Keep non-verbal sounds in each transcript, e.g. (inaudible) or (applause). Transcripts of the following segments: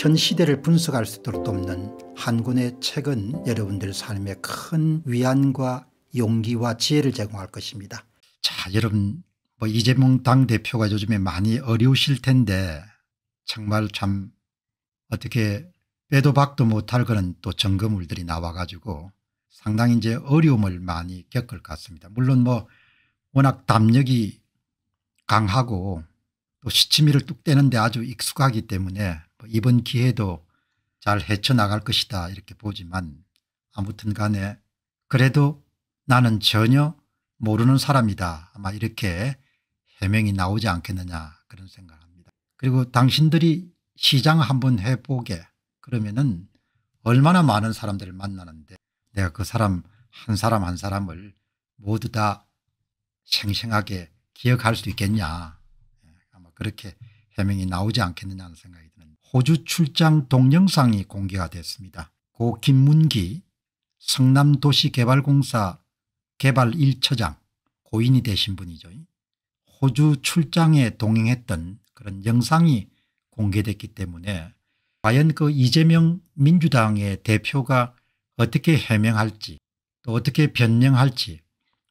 현 시대를 분석할 수 있도록 돕는 한 권의 책은 여러분들 삶에 큰 위안과 용기와 지혜를 제공할 것입니다. 자 여러분 뭐 이재명 당대표가 요즘에 많이 어려우실 텐데 정말 참 어떻게 빼도 박도 못할 그런 또 점검물들이 나와가지고 상당히 이제 어려움을 많이 겪을 것 같습니다. 물론 뭐 워낙 담력이 강하고 또 시치미를 뚝 떼는데 아주 익숙하기 때문에 어, 이번 기회도 잘 헤쳐나갈 것이다 이렇게 보지만 아무튼 간에 그래도 나는 전혀 모르는 사람이다 아마 이렇게 해명이 나오지 않겠느냐 그런 생각합니다. 을 그리고 당신들이 시장 한번 해보게 그러면은 얼마나 많은 사람들을 만나는데 내가 그 사람 한 사람 한 사람을 모두 다 생생하게 기억할 수 있겠냐 예, 아마 그렇게 해명이 나오지 않겠느냐 는 생각이 듭니다. 호주 출장 동영상이 공개가 됐습니다. 고 김문기 성남도시개발공사 개발 1처장 고인이 되신 분이죠. 호주 출장에 동행했던 그런 영상이 공개됐기 때문에 과연 그 이재명 민주당의 대표가 어떻게 해명할지 또 어떻게 변명할지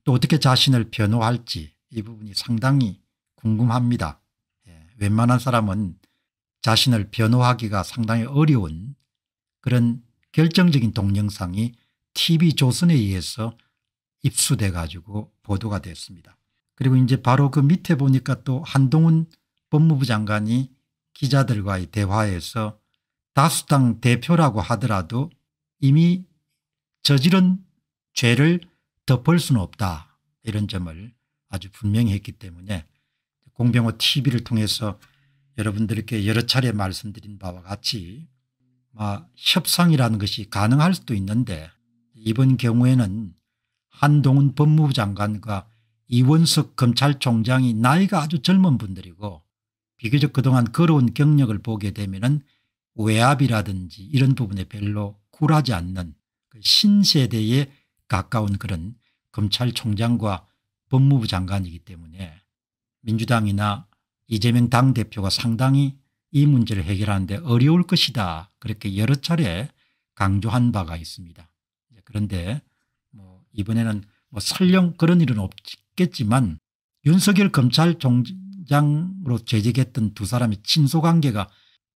또 어떻게 자신을 변호할지 이 부분이 상당히 궁금합니다. 예, 웬만한 사람은 자신을 변호하기가 상당히 어려운 그런 결정적인 동영상이 TV조선에 의해서 입수돼 가지고 보도가 됐습니다. 그리고 이제 바로 그 밑에 보니까 또 한동훈 법무부 장관이 기자들과의 대화에서 다수당 대표라고 하더라도 이미 저지른 죄를 덮을 수는 없다 이런 점을 아주 분명히 했기 때문에 공병호 TV를 통해서 여러분들께 여러 차례 말씀드린 바와 같이 협상이라는 것이 가능할 수도 있는데 이번 경우에는 한동훈 법무부 장관과 이원석 검찰총장이 나이가 아주 젊은 분들이고 비교적 그동안 걸어온 경력을 보게 되면 외압이라든지 이런 부분에 별로 굴하지 않는 그 신세대에 가까운 그런 검찰총장과 법무부 장관이기 때문에 민주당이나 이재명 당대표가 상당히 이 문제를 해결하는데 어려울 것이다 그렇게 여러 차례 강조한 바가 있습니다. 그런데 뭐 이번에는 뭐 설령 그런 일은 없겠지만 윤석열 검찰총장으로 재직했던 두 사람의 친소관계가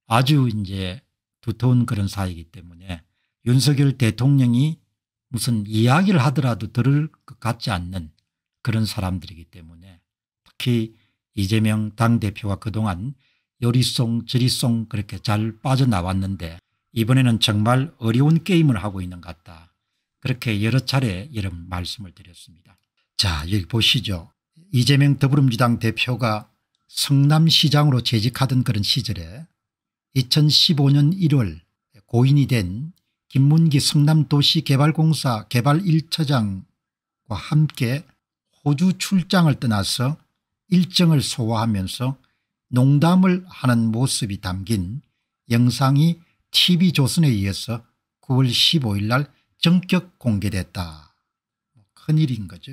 아주 이제 두터운 그런 사이이기 때문에 윤석열 대통령이 무슨 이야기를 하더라도 들을 것 같지 않는 그런 사람들이기 때문에 특히 이재명 당대표가 그동안 요리송 저리송 그렇게 잘 빠져나왔는데 이번에는 정말 어려운 게임을 하고 있는 것 같다. 그렇게 여러 차례 여런 말씀을 드렸습니다. 자 여기 보시죠. 이재명 더불어민주당 대표가 성남시장으로 재직하던 그런 시절에 2015년 1월 고인이 된 김문기 성남도시개발공사 개발 1차장과 함께 호주 출장을 떠나서 일정을 소화하면서 농담을 하는 모습이 담긴 영상이 TV조선에 의해서 9월 15일 날 전격 공개됐다. 뭐 큰일인 거죠.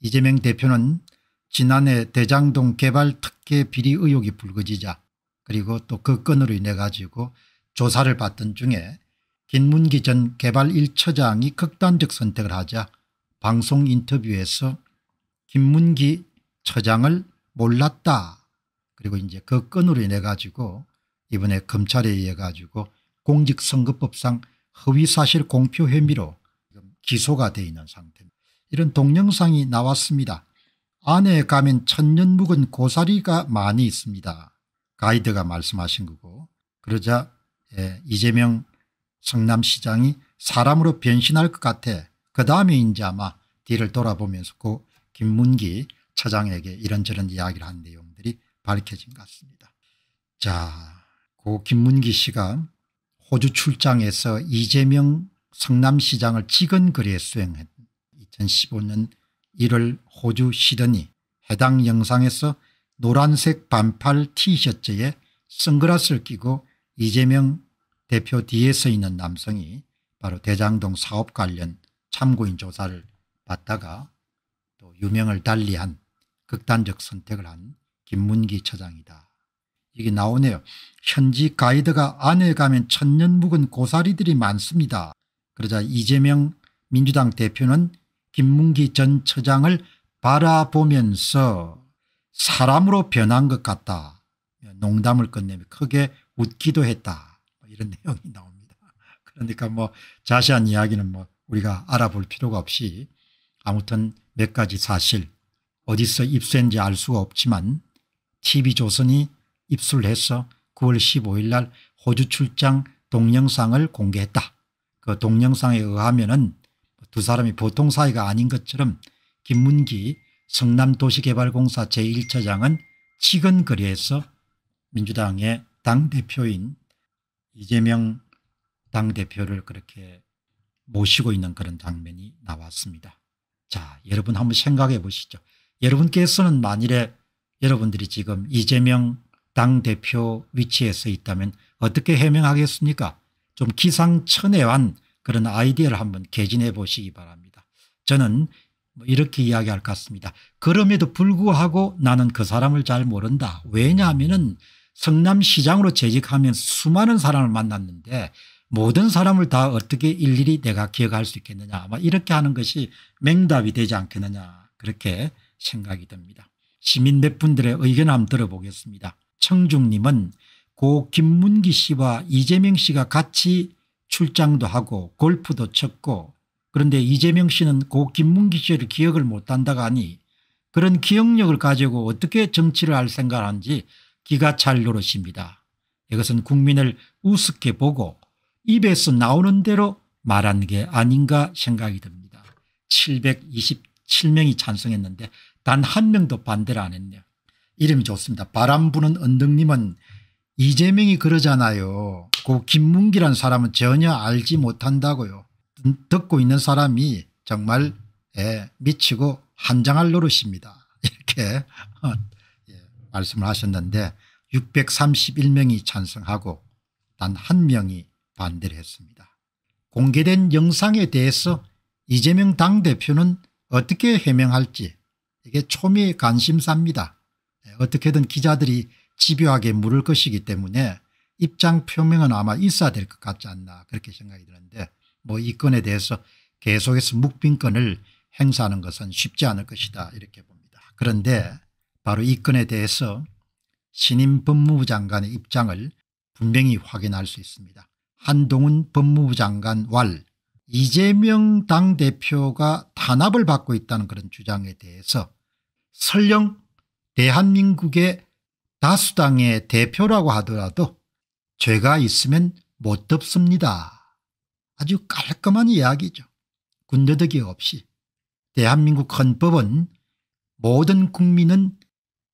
이재명 대표는 지난해 대장동 개발 특혜 비리 의혹이 불거지자 그리고 또 그 건으로 인해 가지고 조사를 받던 중에 김문기 전 개발 1처장이 극단적 선택을 하자 방송 인터뷰에서 김문기 처장을 몰랐다. 그리고 이제 그 건으로 인해 가지고 이번에 검찰에 의해 가지고 공직선거법상 허위사실 공표 혐의로 기소가 돼 있는 상태입니다. 이런 동영상이 나왔습니다. 안에 가면 천년 묵은 고사리가 많이 있습니다. 가이드가 말씀하신 거고 그러자 예, 이재명 성남시장이 사람으로 변신할 것 같아. 그 다음에 이제 아마 뒤를 돌아보면서 그 김문기 차장에게 이런저런 이야기를 한 내용들이 밝혀진 것 같습니다. 자, 고 김문기 씨가 호주 출장에서 이재명 성남시장을 찍은 거에 수행한 2015년 1월 호주 시드니 해당 영상에서 노란색 반팔 티셔츠에 선글라스를 끼고 이재명 대표 뒤에 서 있는 남성이 바로 대장동 사업 관련 참고인 조사를 받다가 또 유명을 달리한 극단적 선택을 한 김문기 처장이다. 이게 나오네요. 현지 가이드가 안에 가면 천년 묵은 고사리들이 많습니다. 그러자 이재명 민주당 대표는 김문기 전 처장을 바라보면서 사람으로 변한 것 같다. 농담을 끝내며 크게 웃기도 했다. 뭐 이런 (laughs) 내용이 나옵니다. 그러니까 뭐 자세한 이야기는 뭐 우리가 알아볼 필요가 없이 아무튼 몇 가지 사실 어디서 입수했는지 알 수가 없지만 TV조선이 입수를 해서 9월 15일 날 호주 출장 동영상을 공개했다. 그 동영상에 의하면 두 사람이 보통 사이가 아닌 것처럼 김문기 성남도시개발공사 제1차장은 치근거리에서 민주당의 당대표인 이재명 당대표를 그렇게 모시고 있는 그런 장면이 나왔습니다. 자 여러분 한번 생각해 보시죠. 여러분께서는 만일에 여러분들이 지금 이재명 당대표 위치에 서 있다면 어떻게 해명하겠습니까 좀 기상천외한 그런 아이디어를 한번 개진해 보시기 바랍니다. 저는 뭐 이렇게 이야기할 것 같습니다. 그럼에도 불구하고 나는 그 사람을 잘 모른다. 왜냐하면 성남시장으로 재직하면 수많은 사람을 만났는데 모든 사람을 다 어떻게 일일이 내가 기억할 수 있겠느냐 아마 이렇게 하는 것이 맹답이 되지 않겠느냐 그렇게 생각이 듭니다. 시민 몇 분들의 의견 한번 들어보겠습니다. 청중님은 고 김문기 씨와 이재명 씨가 같이 출장도 하고 골프도 쳤고 그런데 이재명 씨는 고 김문기 씨를 기억을 못한다고 하니 그런 기억력을 가지고 어떻게 정치를 할 생각하는지 기가 잘 노릇입니다. 이것은 국민을 우습게 보고 입에서 나오는 대로 말한 게 아닌가 생각이 듭니다. 720 7명이 찬성했는데 단 한 명도 반대를 안 했네요. 이름이 좋습니다. 바람 부는 언덕님은 이재명이 그러잖아요. 그 김문기란 사람은 전혀 알지 못한다고요. 듣고 있는 사람이 정말 예, 미치고 한장할 노릇입니다. (laughs) 이렇게 어, 예, 말씀을 하셨는데 631명이 찬성하고 단 한 명이 반대를 했습니다. 공개된 영상에 대해서 이재명 당대표는 어떻게 해명할지 이게 초미의 관심사입니다. 네, 어떻게든 기자들이 집요하게 물을 것이기 때문에 입장 표명은 아마 있어야 될 것 같지 않나 그렇게 생각이 드는데 뭐 이 건에 대해서 계속해서 묵빈권을 행사하는 것은 쉽지 않을 것이다 이렇게 봅니다. 그런데 바로 이 건에 대해서 신임 법무부 장관의 입장을 분명히 확인할 수 있습니다. 한동훈 법무부 장관 왈 이재명 당대표가 탄압을 받고 있다는 그런 주장에 대해서 설령 대한민국의 다수당의 대표라고 하더라도 죄가 있으면 못 덮습니다. 아주 깔끔한 이야기죠. 군더더기 없이 대한민국 헌법은 모든 국민은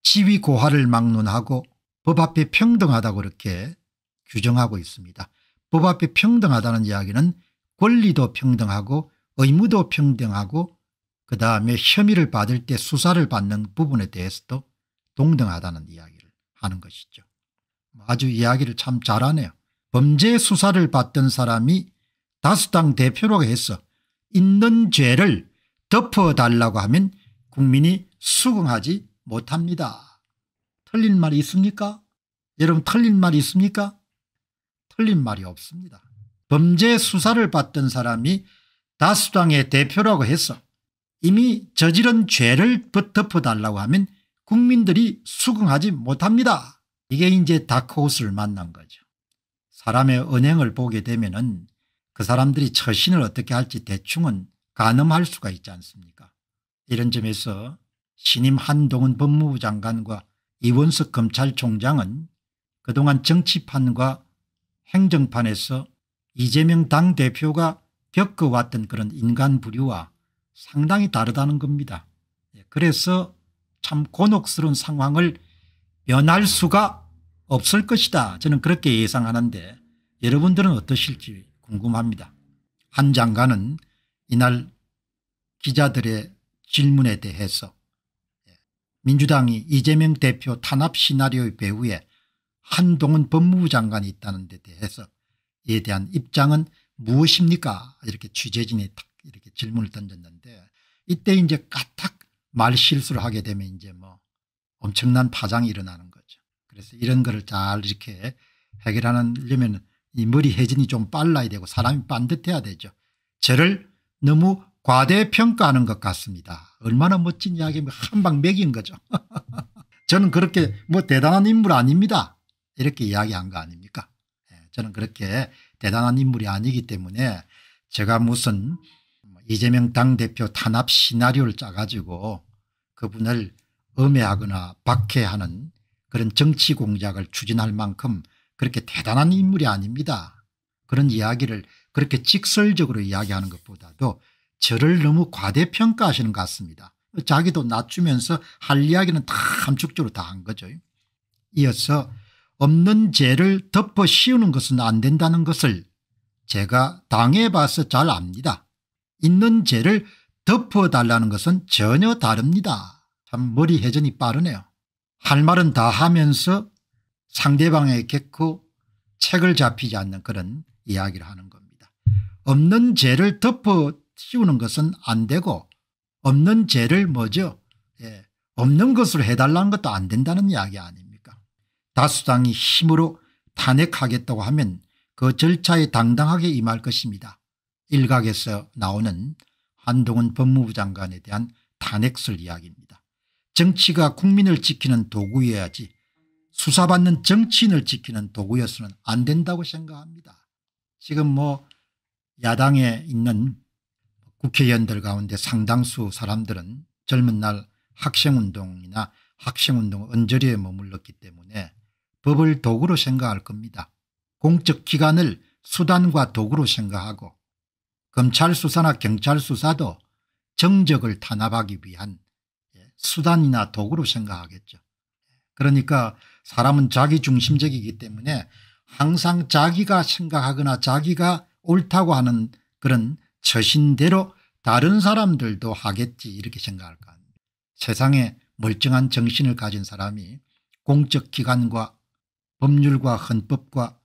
지위고하를 막론하고 법 앞에 평등하다고 그렇게 규정하고 있습니다. 법 앞에 평등하다는 이야기는 권리도 평등하고 의무도 평등하고 그 다음에 혐의를 받을 때 수사를 받는 부분에 대해서도 동등하다는 이야기를 하는 것이죠. 아주 이야기를 참 잘하네요. 범죄 수사를 받던 사람이 다수당 대표로 해서 있는 죄를 덮어달라고 하면 국민이 수긍하지 못합니다. 틀린 말이 있습니까? 여러분 틀린 말이 있습니까? 틀린 말이 없습니다. 범죄 수사를 받던 사람이 다수당의 대표라고 해서 이미 저지른 죄를 덮어달라고 하면 국민들이 수긍하지 못합니다. 이게 이제 다크호스를 만난 거죠. 사람의 언행을 보게 되면 은그 사람들이 처신을 어떻게 할지 대충은 가늠할 수가 있지 않습니까 이런 점에서 신임 한동훈 법무부 장관과 이원석 검찰총장은 그동안 정치판과 행정판에서 이재명 당대표가 겪어왔던 그런 인간 부류와 상당히 다르다는 겁니다. 예, 그래서 참 곤혹스러운 상황을 면할 수가 없을 것이다 저는 그렇게 예상하는데 여러분들은 어떠실지 궁금합니다. 한 장관은 이날 기자들의 질문에 대해서 예, 민주당이 이재명 대표 탄압 시나리오의 배후에 한동훈 법무부 장관이 있다는 데 대해서 이에 대한 입장은 무엇입니까 이렇게 취재진이 탁 이렇게 질문을 던졌는데 이때 이제 까딱 말 실수를 하게 되면 이제 뭐 엄청난 파장이 일어나는 거죠. 그래서 이런 거를 잘 이렇게 해결하려면 이 머리 회전이 좀 빨라야 되고 사람이 반듯해야 되죠. 저를 너무 과대평가하는 것 같습니다. 얼마나 멋진 이야기면 한방 맥인 거죠. (laughs) 저는 그렇게 뭐 대단한 인물 아닙니다. 이렇게 이야기한 거 아닙니까? 저는 그렇게 대단한 인물이 아니기 때문에 제가 무슨 이재명 당대표 탄압 시나리오를 짜가지고 그분을 음해하거나 박해하는 그런 정치 공작을 추진할 만큼 그렇게 대단한 인물이 아닙니다. 그런 이야기를 그렇게 직설적으로 이야기하는 것보다도 저를 너무 과대평가하시는 것 같습니다. 자기도 낮추면서 할 이야기는 다 함축적으로 다 한 거죠. 이어서 없는 죄를 덮어 씌우는 것은 안 된다는 것을 제가 당해봐서 잘 압니다. 있는 죄를 덮어달라는 것은 전혀 다릅니다. 참 머리 회전이 빠르네요. 할 말은 다 하면서 상대방의 개코 책을 잡히지 않는 그런 이야기를 하는 겁니다. 없는 죄를 덮어 씌우는 것은 안 되고 없는 죄를 뭐죠? 예, 없는 것으로 해달라는 것도 안 된다는 이야기 아닙니까? 다수당이 힘으로 탄핵하겠다고 하면 그 절차에 당당하게 임할 것입니다. 일각에서 나오는 한동훈 법무부 장관에 대한 탄핵설 이야기입니다. 정치가 국민을 지키는 도구여야지 수사받는 정치인을 지키는 도구여서는 안 된다고 생각합니다. 지금 뭐 야당에 있는 국회의원들 가운데 상당수 사람들은 젊은 날 학생운동이나 학생운동 언저리에 머물렀기 때문에 법을 도구로 생각할 겁니다. 공적 기관을 수단과 도구로 생각하고 검찰 수사나 경찰 수사도 정적을 탄압하기 위한 예, 수단이나 도구로 생각하겠죠. 그러니까 사람은 자기중심적이기 때문에 항상 자기가 생각하거나 자기가 옳다고 하는 그런 처신대로 다른 사람들도 하겠지 이렇게 생각할까 합니다. 세상에 멀쩡한 정신을 가진 사람이 공적 기관과 법률과 헌법과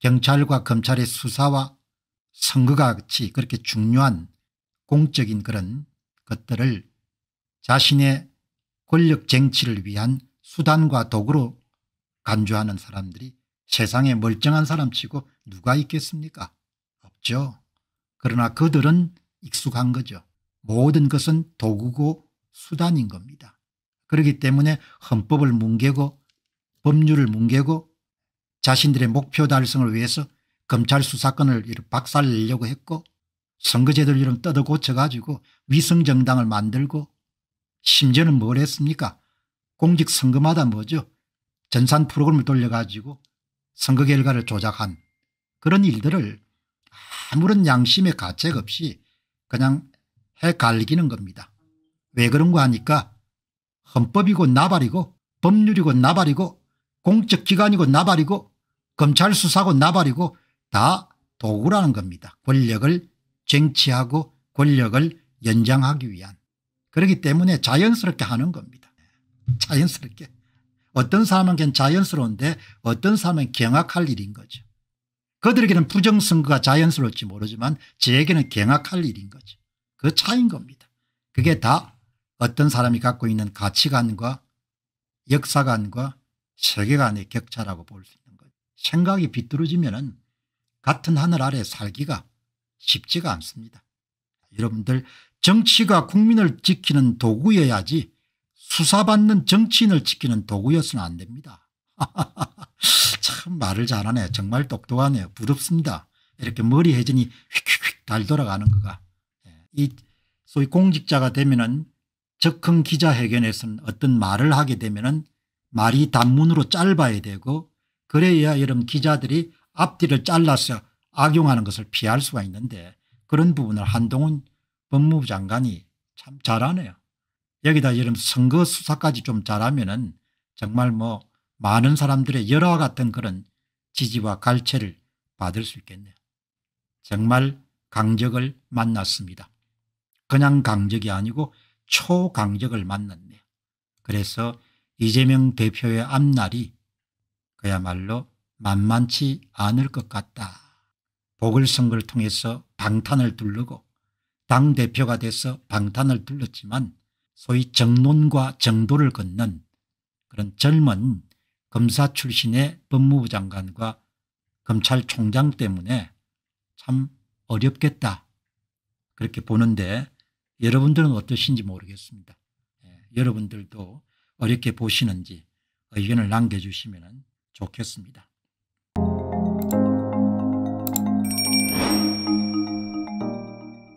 경찰과 검찰의 수사와 선거가 같이 그렇게 중요한 공적인 그런 것들을 자신의 권력 쟁취를 위한 수단과 도구로 간주하는 사람들이 세상에 멀쩡한 사람치고 누가 있겠습니까 없죠. 그러나 그들은 익숙한 거죠. 모든 것은 도구고 수단인 겁니다. 그렇기 때문에 헌법을 뭉개고 법률을 뭉개고 자신들의 목표 달성을 위해서 검찰 수사권을 박살내려고 했고 선거제도를 이름 뜯어 고쳐가지고 위성정당을 만들고 심지어는 뭘 했습니까 공직선거마다 뭐죠 전산 프로그램을 돌려가지고 선거 결과를 조작한 그런 일들을 아무런 양심의 가책 없이 그냥 해갈기는 겁니다. 왜그런거 하니까 헌법이고 나발이고 법률이고 나발이고 공적기관이고 나발이고 검찰 수사고 나발이고 다 도구라는 겁니다. 권력을 쟁취하고 권력을 연장하기 위한 그렇기 때문에 자연스럽게 하는 겁니다. 자연스럽게 어떤 사람은 자연스러운데 어떤 사람은 경악할 일인 거죠. 그들에게는 부정선거가 자연스러울지 모르지만 저에게는 경악할 일인 거죠. 그 차이인 겁니다. 그게 다 어떤 사람이 갖고 있는 가치관과 역사관과 세계관의 격차라고 볼 수 있습니다. 생각이 비뚤어지면 같은 하늘 아래 살기가 쉽지가 않습니다. 여러분들 정치가 국민을 지키는 도구여야지 수사받는 정치인을 지키는 도구여서는 안 됩니다. (laughs) 참 말을 잘하네. 정말 똑똑하네요. 부럽습니다. 이렇게 머리 회전이 휙휙휙 달 돌아가는 거가. 예. 이 소위 공직자가 되면은 적흥 기자회견에서는 어떤 말을 하게 되면은 말이 단문으로 짧아야 되고 그래야 여러 기자들이 앞뒤를 잘라서 악용하는 것을 피할 수가 있는데 그런 부분을 한동훈 법무부 장관이 참 잘하네요. 여기다 여러 선거 수사까지 좀 잘하면은 정말 뭐 많은 사람들의 열화와 같은 그런 지지와 갈채를 받을 수 있겠네요. 정말 강적을 만났습니다. 그냥 강적이 아니고 초강적을 만났네요. 그래서 이재명 대표의 앞날이 그야말로 만만치 않을 것 같다. 보궐선거를 통해서 방탄을 두르고 당대표가 돼서 방탄을 둘렀지만 소위 정론과 정도를 걷는 그런 젊은 검사 출신의 법무부 장관과 검찰총장 때문에 참 어렵겠다 그렇게 보는데 여러분들은 어떠신지 모르겠습니다. 예, 여러분들도 어렵게 보시는지 의견을 남겨주시면 좋겠습니다.